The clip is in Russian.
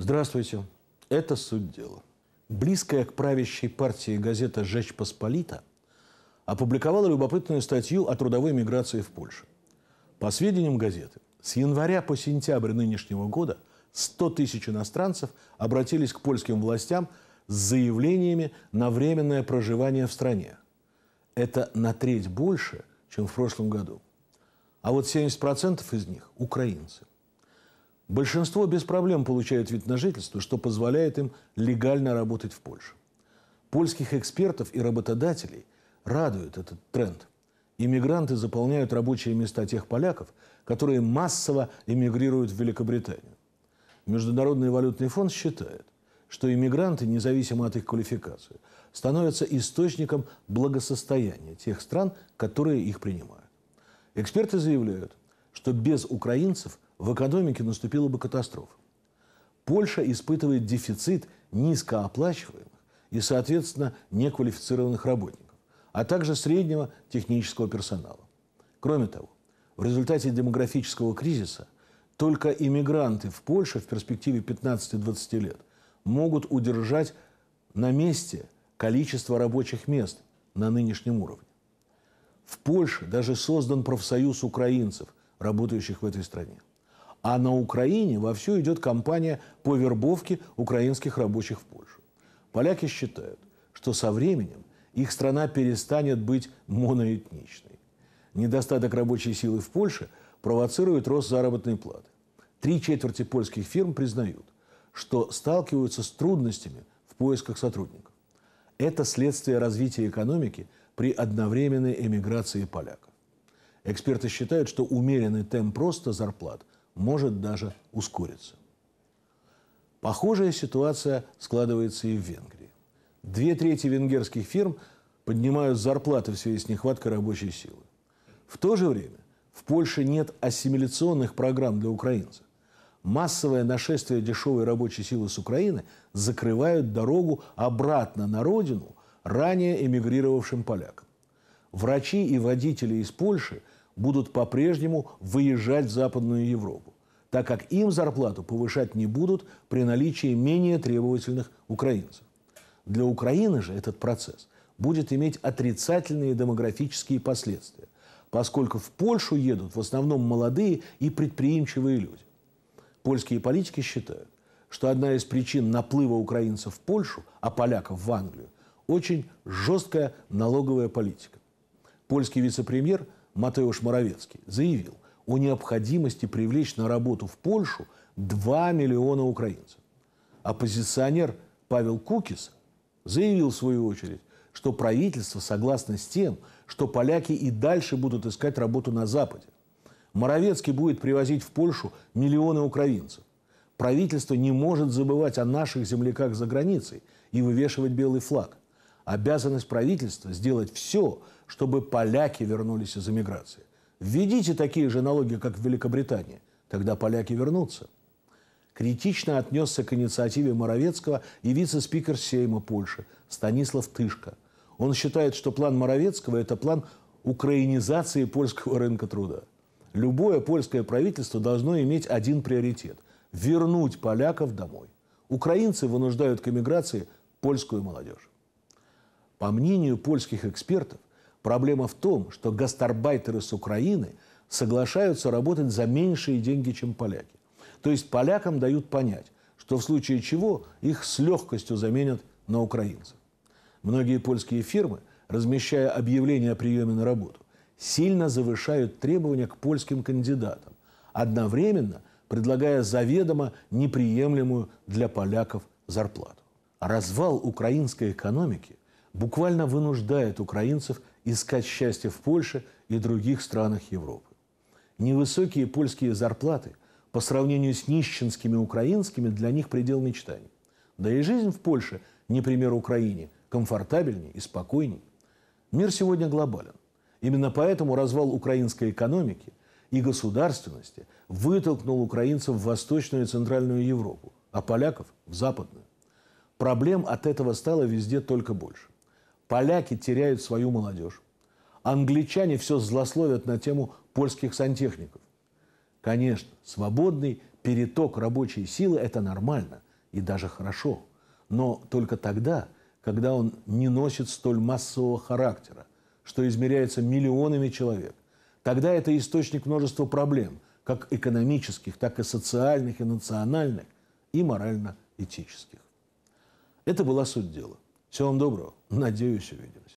Здравствуйте. Это суть дела. Близкая к правящей партии газета «Жечь Посполита» опубликовала любопытную статью о трудовой миграции в Польше. По сведениям газеты, с января по сентябрь нынешнего года 100 тысяч иностранцев обратились к польским властям с заявлениями на временное проживание в стране. Это на треть больше, чем в прошлом году. А вот 70% из них – украинцы – Большинство без проблем получают вид на жительство, что позволяет им легально работать в Польше. Польских экспертов и работодателей радует этот тренд. Иммигранты заполняют рабочие места тех поляков, которые массово эмигрируют в Великобританию. Международный валютный фонд считает, что иммигранты, независимо от их квалификации, становятся источником благосостояния тех стран, которые их принимают. Эксперты заявляют, что без украинцев – в экономике наступила бы катастрофа. Польша испытывает дефицит низкооплачиваемых и, соответственно, неквалифицированных работников, а также среднего технического персонала. Кроме того, в результате демографического кризиса только иммигранты в Польше в перспективе 15-20 лет могут удержать на месте количество рабочих мест на нынешнем уровне. В Польше даже создан профсоюз украинцев, работающих в этой стране. А на Украине вовсю идет кампания по вербовке украинских рабочих в Польшу. Поляки считают, что со временем их страна перестанет быть моноэтничной. Недостаток рабочей силы в Польше провоцирует рост заработной платы. Три четверти польских фирм признают, что сталкиваются с трудностями в поисках сотрудников. Это следствие развития экономики при одновременной эмиграции поляков. Эксперты считают, что умеренный темп роста зарплат – может даже ускориться. Похожая ситуация складывается и в Венгрии. Две трети венгерских фирм поднимают зарплаты в связи с нехваткой рабочей силы. В то же время в Польше нет ассимиляционных программ для украинцев. Массовое нашествие дешевой рабочей силы с Украины закрывают дорогу обратно на родину ранее эмигрировавшим полякам. Врачи и водители из Польши будут по-прежнему выезжать в Западную Европу так как им зарплату повышать не будут при наличии менее требовательных украинцев. Для Украины же этот процесс будет иметь отрицательные демографические последствия, поскольку в Польшу едут в основном молодые и предприимчивые люди. Польские политики считают, что одна из причин наплыва украинцев в Польшу, а поляков в Англию, очень жесткая налоговая политика. Польский вице-премьер Матеуш Моровецкий заявил – о необходимости привлечь на работу в Польшу 2 миллиона украинцев. Оппозиционер Павел Кукис заявил, в свою очередь, что правительство согласно с тем, что поляки и дальше будут искать работу на Западе. Моровецкий будет привозить в Польшу миллионы украинцев. Правительство не может забывать о наших земляках за границей и вывешивать белый флаг. Обязанность правительства сделать все, чтобы поляки вернулись из эмиграции. Введите такие же налоги, как в Великобритании. Тогда поляки вернутся. Критично отнесся к инициативе Моровецкого и вице-спикер Сейма Польши Станислав Тышко. Он считает, что план Моровецкого – это план украинизации польского рынка труда. Любое польское правительство должно иметь один приоритет – вернуть поляков домой. Украинцы вынуждают к эмиграции польскую молодежь. По мнению польских экспертов, Проблема в том, что гастарбайтеры с Украины соглашаются работать за меньшие деньги, чем поляки. То есть полякам дают понять, что в случае чего их с легкостью заменят на украинцев. Многие польские фирмы, размещая объявления о приеме на работу, сильно завышают требования к польским кандидатам, одновременно предлагая заведомо неприемлемую для поляков зарплату. Развал украинской экономики буквально вынуждает украинцев искать счастье в Польше и других странах Европы. Невысокие польские зарплаты по сравнению с нищенскими украинскими для них предел мечтаний. Да и жизнь в Польше, не пример Украине, комфортабельнее и спокойнее. Мир сегодня глобален. Именно поэтому развал украинской экономики и государственности вытолкнул украинцев в Восточную и Центральную Европу, а поляков – в Западную. Проблем от этого стало везде только больше. Поляки теряют свою молодежь. Англичане все злословят на тему польских сантехников. Конечно, свободный переток рабочей силы – это нормально и даже хорошо. Но только тогда, когда он не носит столь массового характера, что измеряется миллионами человек. Тогда это источник множества проблем, как экономических, так и социальных, и национальных, и морально-этических. Это была суть дела. Всего вам доброго. Надеюсь, увидимся.